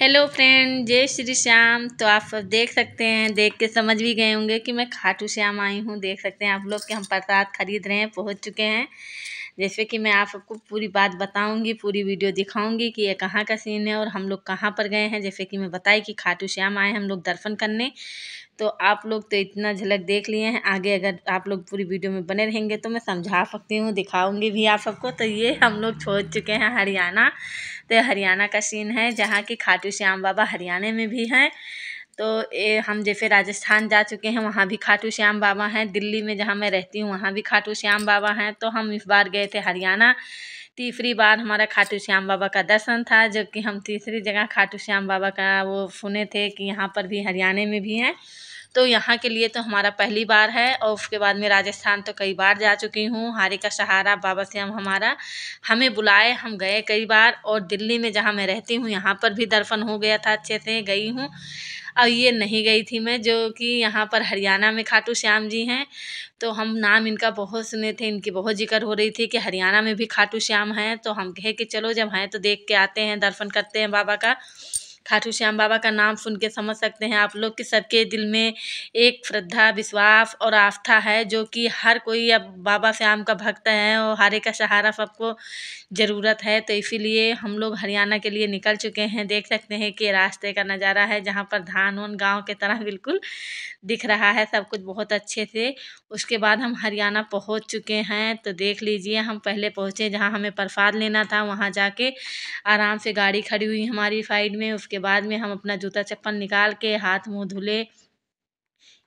hello friend जय श्री श्याम तो आप सब देख सकते हैं देख के समझ भी गए होंगे कि मैं खाटू श्याम आई हूँ देख सकते हैं आप लोग कि हम प्रसाद खरीद रहे हैं पहुँच चुके हैं जैसे कि मैं आप सबको पूरी बात बताऊँगी पूरी वीडियो दिखाऊँगी कि ये कहाँ का सीन है और हम लोग कहाँ पर गए हैं जैसे कि मैं बताई कि खाटू श्याम आए हम लोग दर्शन करने तो आप लोग तो इतना झलक देख लिए हैं आगे अगर आप लोग पूरी वीडियो में बने रहेंगे तो मैं समझा सकती हूँ दिखाऊँगी भी आप सबको तो ये हम लोग छोड़ चुके हैं हरियाणा तो हरियाणा का सीन है जहाँ की खाटू श्याम बाबा हरियाणा में भी हैं तो ए, हम जैसे राजस्थान जा चुके हैं वहाँ भी खाटू श्याम बाबा हैं दिल्ली में जहाँ मैं रहती हूँ वहाँ भी खाटू श्याम बाबा हैं तो हम इस बार गए थे हरियाणा तीसरी बार हमारा खाटू श्याम बाबा का दर्शन था जो कि हम तीसरी जगह खाटू श्याम बाबा का वो सुने थे कि यहाँ पर भी हरियाणा में भी हैं तो यहाँ के लिए तो हमारा पहली बार है और उसके बाद में राजस्थान तो कई बार जा चुकी हूँ हारे का सहारा बाबा श्याम हमारा हमें बुलाए हम गए कई बार और दिल्ली में जहाँ मैं रहती हूँ यहाँ पर भी दर्शन हो गया था अच्छे से गई हूँ और ये नहीं गई थी मैं जो कि यहाँ पर हरियाणा में खाटू श्याम जी हैं तो हम नाम इनका बहुत सुने थे इनकी बहुत जिक्र हो रही थी कि हरियाणा में भी खाटू श्याम हैं तो हम कहे कि चलो जब हैं तो देख के आते हैं दर्शन करते हैं बाबा का खाटू श्याम बाबा का नाम सुन के समझ सकते हैं आप लोग कि सबके दिल में एक श्रद्धा विश्वास और आस्था है जो कि हर कोई अब बाबा श्याम का भक्त है और हरे का सहारा सबको ज़रूरत है तो इसीलिए हम लोग हरियाणा के लिए निकल चुके हैं देख सकते हैं कि रास्ते का नज़ारा है जहाँ पर धान उन गाँव के तरह बिल्कुल दिख रहा है सब कुछ बहुत अच्छे से उसके बाद हम हरियाणा पहुँच चुके हैं तो देख लीजिए हम पहले पहुँचे जहाँ हमें प्रसाद लेना था वहाँ जाके आराम से गाड़ी खड़ी हुई हमारी साइड में उसके बाद में हम अपना जूता चप्पल निकाल के हाथ मुँह धुले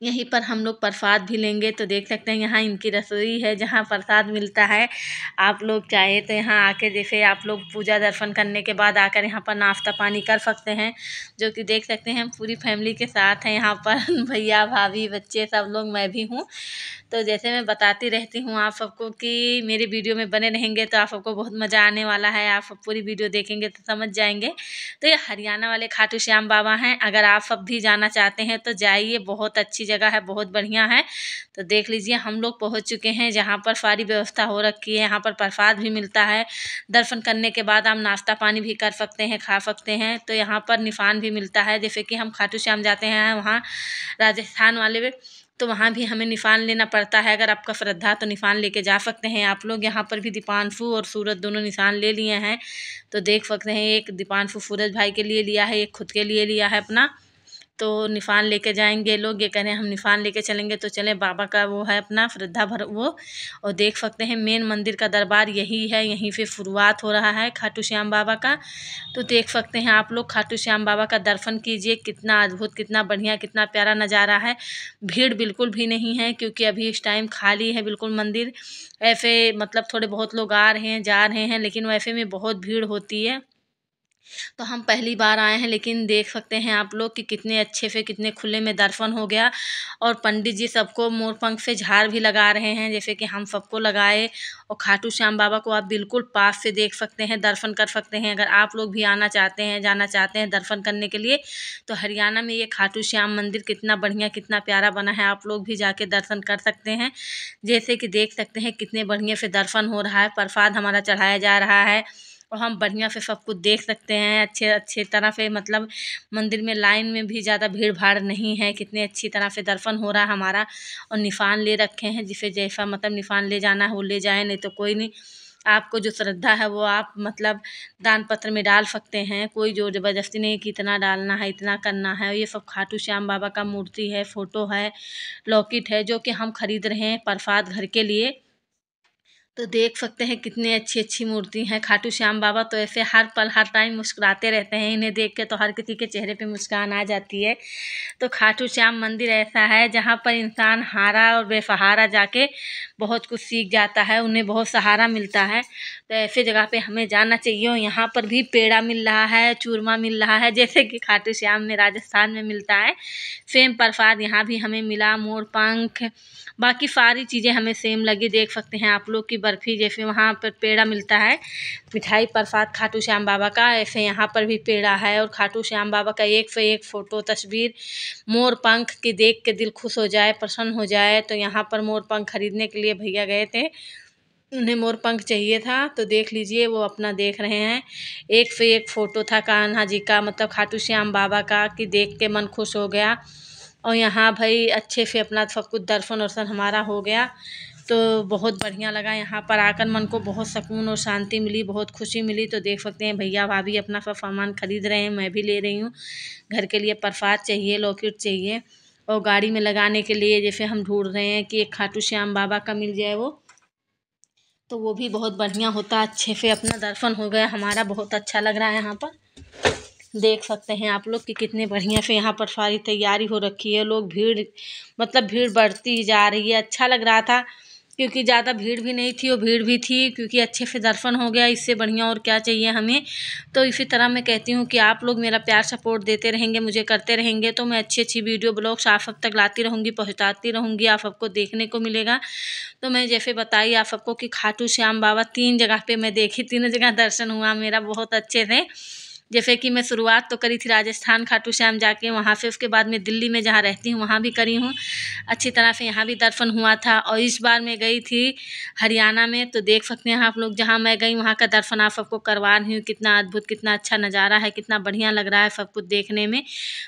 यहीं पर हम लोग प्रसाद भी लेंगे तो देख सकते हैं यहाँ इनकी रसोई है जहाँ प्रसाद मिलता है आप लोग चाहे तो यहाँ आके जैसे आप लोग पूजा दर्शन करने के बाद आकर यहाँ पर नाश्ता पानी कर सकते हैं जो कि देख सकते हैं हम पूरी फैमिली के साथ हैं यहाँ पर भैया भाभी बच्चे सब लोग मैं भी हूँ तो जैसे मैं बताती रहती हूँ आप सबको कि मेरी वीडियो में बने रहेंगे तो आप सबको बहुत मज़ा आने वाला है आप सब पूरी वीडियो देखेंगे तो समझ जाएंगे तो ये हरियाणा वाले खाटू श्याम बाबा हैं अगर आप सब भी जाना चाहते हैं तो जाइए बहुत अच्छी अच्छी जगह है बहुत बढ़िया है तो देख लीजिए हम लोग पहुँच चुके हैं जहाँ पर सारी व्यवस्था हो रखी है यहाँ पर प्रसाद भी मिलता है दर्शन करने के बाद हम नाश्ता पानी भी कर सकते हैं खा सकते हैं तो यहाँ पर निफान भी मिलता है जैसे कि हम खाटू श्याम जाते हैं वहाँ राजस्थान वाले में तो वहाँ भी हमें निफान लेना पड़ता है अगर आपका श्रद्धा तो निफान लेके जा सकते हैं आप लोग यहाँ पर भी दीपांशु और सूरज दोनों निशान ले लिए हैं तो देख सकते हैं एक दीपांशु सूरज भाई के लिए लिया है एक खुद के लिए लिया है अपना तो निफान लेके जाएंगे लोग ये कह रहे हैं हम निफान लेके चलेंगे तो चलें बाबा का वो है अपना वृद्धा भर वो और देख सकते हैं मेन मंदिर का दरबार यही है यहीं पे शुरुआत हो रहा है खाटू श्याम बाबा का तो देख सकते हैं आप लोग खाटू श्याम बाबा का दर्शन कीजिए कितना अद्भुत कितना बढ़िया कितना प्यारा नज़ारा है भीड़ बिल्कुल भी नहीं है क्योंकि अभी इस टाइम खाली है बिल्कुल मंदिर ऐसे मतलब थोड़े बहुत लोग आ रहे हैं जा रहे हैं लेकिन वैसे में बहुत भीड़ होती है तो हम पहली बार आए हैं लेकिन देख सकते हैं आप लोग कि कितने अच्छे से कितने खुले में दर्शन हो गया और पंडित जी सबको मोरपंख से झाड़ भी लगा रहे हैं जैसे कि हम सबको लगाए और खाटू श्याम बाबा को आप बिल्कुल पास से देख सकते हैं दर्शन कर सकते हैं अगर आप लोग भी आना चाहते हैं जाना चाहते हैं दर्शन करने के लिए तो हरियाणा में ये खाटू श्याम मंदिर कितना बढ़िया कितना प्यारा बना है आप लोग भी जाके दर्शन कर सकते हैं जैसे कि देख सकते हैं कितने बढ़िया से दर्शन हो रहा है प्रसाद हमारा चढ़ाया जा रहा है और हम बढ़िया से सब कुछ देख सकते हैं अच्छे अच्छे तरह से मतलब मंदिर में लाइन में भी ज़्यादा भीड़ भाड़ नहीं है कितने अच्छी तरह से दर्शन हो रहा है हमारा और निशान ले रखे हैं जिसे जैसा मतलब निशान ले जाना है वो ले जाए नहीं तो कोई नहीं आपको जो श्रद्धा है वो आप मतलब दान पत्र में डाल सकते हैं कोई जोर ज़बरदस्ती नहीं कि इतना डालना है इतना करना है ये सब खाटू श्याम बाबा का मूर्ति है फ़ोटो है लॉकेट है जो कि हम खरीद रहे हैं प्रसाद घर के लिए तो देख सकते हैं कितनी अच्छी अच्छी मूर्ति हैं खाटू श्याम बाबा तो ऐसे हर पल हर टाइम मुस्कुराते रहते हैं इन्हें देख के तो हर किसी के चेहरे पे मुस्कान आ जाती है तो खाटू श्याम मंदिर ऐसा है जहाँ पर इंसान हारा और बेसहारा जाके बहुत कुछ सीख जाता है उन्हें बहुत सहारा मिलता है तो ऐसे जगह पर हमें जाना चाहिए और यहाँ पर भी पेड़ा मिल रहा है चूरमा मिल रहा है जैसे कि खाटू श्याम में राजस्थान में मिलता है सेम प्रसाद यहाँ भी हमें मिला मोर पंख बाकी सारी चीज़ें हमें सेम लगी देख सकते हैं आप लोग की बर्फ़ी जैसे वहाँ पर पेड़ा मिलता है मिठाई प्रसाद खाटू श्याम बाबा का ऐसे यहाँ पर भी पेड़ा है और खाटू श्याम बाबा का एक से एक फ़ोटो तस्वीर मोर पंख की देख के दिल खुश हो जाए प्रसन्न हो जाए तो यहाँ पर मोर पंख खरीदने के लिए भैया गए थे उन्हें मोर पंख चाहिए था तो देख लीजिए वो अपना देख रहे हैं एक से एक फ़ोटो था कान्हा जी का मतलब खाटू श्याम बाबा का कि देख के मन खुश हो गया और यहाँ भाई अच्छे से अपना सब कुछ दर्शन वर्शन हमारा हो गया तो बहुत बढ़िया लगा यहाँ पर आकर मन को बहुत सुकून और शांति मिली बहुत खुशी मिली तो देख सकते हैं भैया भाभी अपना सब सामान ख़रीद रहे हैं मैं भी ले रही हूँ घर के लिए प्रसाद चाहिए लॉकेट चाहिए और गाड़ी में लगाने के लिए जैसे हम ढूंढ रहे हैं कि एक खाटू श्याम बाबा का मिल जाए वो तो वो भी बहुत बढ़िया होता अच्छे से अपना दर्शन हो गया हमारा बहुत अच्छा लग रहा है यहाँ पर देख सकते हैं आप लोग कि कितने बढ़िया से यहाँ पर सारी तैयारी हो रखी है लोग भीड़ मतलब भीड़ बढ़ती जा रही है अच्छा लग रहा था क्योंकि ज़्यादा भीड़ भी नहीं थी और भीड़ भी थी क्योंकि अच्छे से दर्शन हो गया इससे बढ़िया और क्या चाहिए हमें तो इसी तरह मैं कहती हूँ कि आप लोग मेरा प्यार सपोर्ट देते रहेंगे मुझे करते रहेंगे तो मैं अच्छी अच्छी वीडियो ब्लॉग्स आप सब तक लाती रहूँगी पहुँचाती रहूँगी आप सबको देखने को मिलेगा तो मैं जैसे बताई आप सबको कि खाटू श्याम बाबा तीन जगह पर मैं देखी तीनों जगह दर्शन हुआ मेरा बहुत अच्छे थे जैसे कि मैं शुरुआत तो करी थी राजस्थान खाटू श्याम जाके वहाँ से उसके बाद मैं दिल्ली में जहाँ रहती हूँ वहाँ भी करी हूँ अच्छी तरह से यहाँ भी दर्शन हुआ था और इस बार मैं गई थी हरियाणा में तो देख सकते हैं आप लोग जहाँ मैं गई वहाँ का दर्शन आप सबको करवा रही हूँ कितना अद्भुत कितना अच्छा नज़ारा है कितना बढ़िया लग रहा है सब कुछ देखने में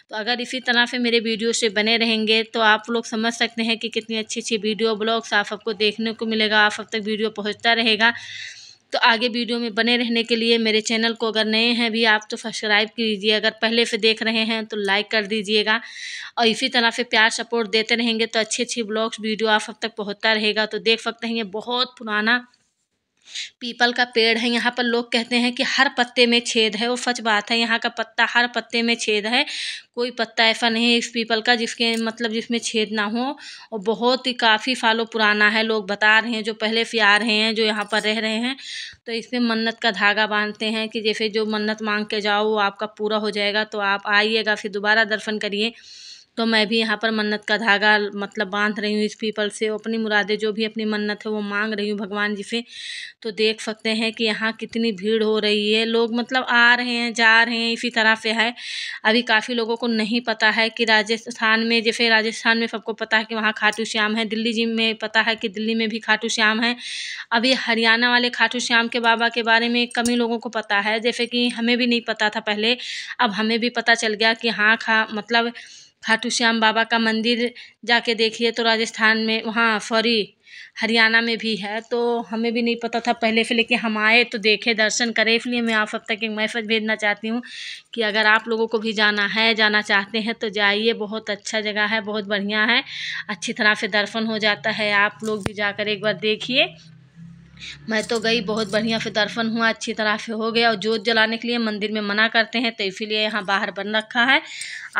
तो अगर इसी तरह से मेरे वीडियो से बने रहेंगे तो आप लोग समझ सकते हैं कि कितनी अच्छी अच्छी वीडियो ब्लॉग्स आप सबको देखने को मिलेगा आप सब तक वीडियो पहुँचता रहेगा तो आगे वीडियो में बने रहने के लिए मेरे चैनल को अगर नए हैं भी आप तो सब्सक्राइब कीजिए अगर पहले से देख रहे हैं तो लाइक कर दीजिएगा और इसी तरह से प्यार सपोर्ट देते रहेंगे तो अच्छी अच्छी ब्लॉग्स वीडियो आप सब तक पहुँचता रहेगा तो देख सकते हैं ये बहुत पुराना पीपल का पेड़ है यहाँ पर लोग कहते हैं कि हर पत्ते में छेद है वो सच बात है यहाँ का पत्ता हर पत्ते में छेद है कोई पत्ता ऐसा नहीं है इस पीपल का जिसके मतलब जिसमें छेद ना हो और बहुत ही काफ़ी सालों पुराना है लोग बता रहे हैं जो पहले से आ रहे हैं जो यहाँ पर रह रहे हैं तो इसमें मन्नत का धागा बांधते हैं कि जैसे जो मन्नत मांग के जाओ वो आपका पूरा हो जाएगा तो आप आइएगा फिर दोबारा दर्शन करिए तो मैं भी यहाँ पर मन्नत का धागा मतलब बांध रही हूँ इस पीपल से अपनी मुरादे जो भी अपनी मन्नत है वो मांग रही हूँ भगवान जी से तो देख सकते हैं कि यहाँ कितनी भीड़ हो रही है लोग मतलब आ रहे हैं जा रहे हैं इसी तरह से है अभी काफ़ी लोगों को नहीं पता है कि राजस्थान में जैसे राजस्थान में सबको पता है कि वहाँ खाटू श्याम है दिल्ली जी में पता है कि दिल्ली में भी खाटू श्याम है अभी हरियाणा वाले खाटू श्याम के बाबा के बारे में कमी लोगों को पता है जैसे कि हमें भी नहीं पता था पहले अब हमें भी पता चल गया कि हाँ खा मतलब खाटू श्याम बाबा का मंदिर जाके देखिए तो राजस्थान में वहाँ सॉरी हरियाणा में भी है तो हमें भी नहीं पता था पहले से लेकिन हम आए तो देखे दर्शन करें इसलिए मैं आप सब तक एक मैसेज भेजना चाहती हूँ कि अगर आप लोगों को भी जाना है जाना चाहते हैं तो जाइए बहुत अच्छा जगह है बहुत बढ़िया है अच्छी तरह से दर्शन हो जाता है आप लोग भी जाकर एक बार देखिए मैं तो गई बहुत बढ़िया फिर दर्शन हुआ अच्छी तरह से हो गया और जोत जलाने के लिए मंदिर में मना करते हैं तो इसीलिए यहाँ बाहर बन रखा है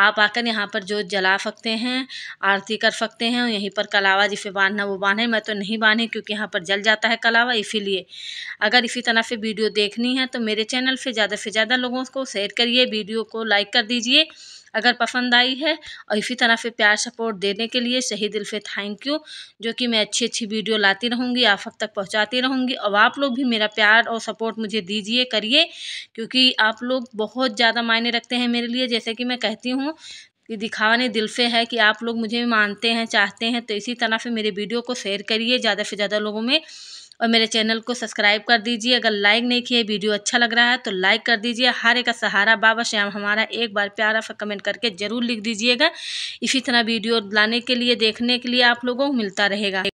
आप आकर यहाँ पर जोत जला सकते हैं आरती कर सकते हैं और यहीं पर कलावा जिसे बांधना वो बांधे मैं तो नहीं बांधे क्योंकि यहाँ पर जल जाता है कलावा इसीलिए अगर इसी तरह से वीडियो देखनी है तो मेरे चैनल से ज़्यादा से ज़्यादा लोगों को शेयर करिए वीडियो को लाइक कर दीजिए अगर पसंद आई है और इसी तरह से प्यार सपोर्ट देने के लिए सही दिल से थैंक यू जो कि मैं अच्छी अच्छी वीडियो लाती रहूँगी आप सब तक पहुँचाती रहूँगी और आप लोग भी मेरा प्यार और सपोर्ट मुझे दीजिए करिए क्योंकि आप लोग बहुत ज़्यादा मायने रखते हैं मेरे लिए जैसे कि मैं कहती हूँ कि दिखावाने दिल से है कि आप लोग मुझे मानते हैं चाहते हैं तो इसी तरह से मेरे वीडियो को शेयर करिए ज़्यादा से ज़्यादा लोगों में और मेरे चैनल को सब्सक्राइब कर दीजिए अगर लाइक नहीं किए वीडियो अच्छा लग रहा है तो लाइक कर दीजिए हर एक सहारा बाबा श्याम हमारा एक बार प्यारा सा कमेंट करके ज़रूर लिख दीजिएगा इसी तरह वीडियो लाने के लिए देखने के लिए आप लोगों को मिलता रहेगा